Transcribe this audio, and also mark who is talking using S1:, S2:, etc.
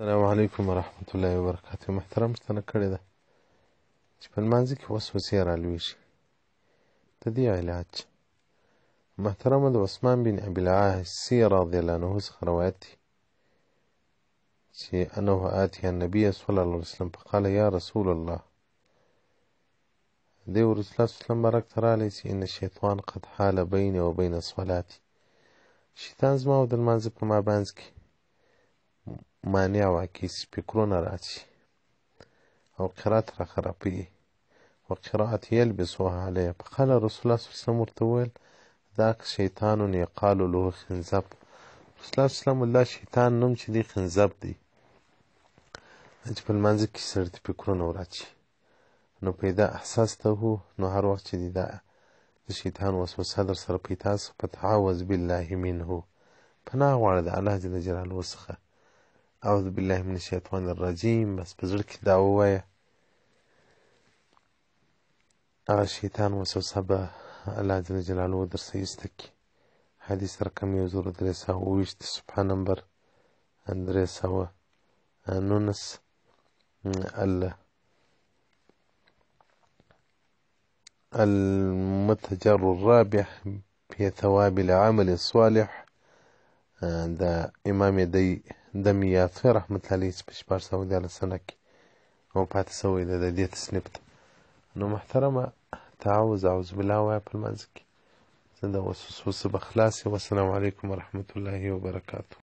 S1: السلام علیکم ورحمت الله وبرکاته محترم پوښتنه کړې ده چې په لمانځه کې وسوسې رالویږي د دې علاج محترمه د عثمان بن ابي العاصي رضی الله عنه څخه روایت دی چې انه آتي النبي صلی الله علیه وسلم فقال یا رسول الله دی رسول الله صلی الله علیه وسلم چې ان شیطان قد حال بیني وبین صلاتي شیطان زما او د لمانځه په مابینځ کې معنی او عکسي فکرونه راځي او قرات را خرابوي وقراءة يلبسها عليه فقال رسول الله صلى الله عليه وسلم ورته وویل ذاک شیطان یقال له خنزب رسول الله صلی الله علیه شیطان نوم چې دی خنزب دی چې په لمانځه کې سړی ته فکرونه ورچي نو پیدا احساس ته هو نو هر وخت چې دی دا د شیطان وسوسه در سره پیدا څخه په تعاوذ بالله منه پناه غواړه د الله جل جلاله څخه اعوذ بالله من الشیطان الرجیم بس په زړه کې دا ووایه هغه شیطان وسوسه به الله جل جلاله در څه ایسته کړي حدیث رقم یو زر درې سوه اوویشت صفحه نمبر درې سوه نولس الله المتجر الرابح في ثواب العمل الصالح ده إمام دي د میافه رحمت الله علیه په شپږ سوه دیارلس سنه کې وفات سوی دی د دې تصنیف ته نو محترمه تعوذ اعوذ بالله وایه په لمانځه کې زه د وسوسو څه به خلاص یم السلام علیکم ورحمة الله وبرکاته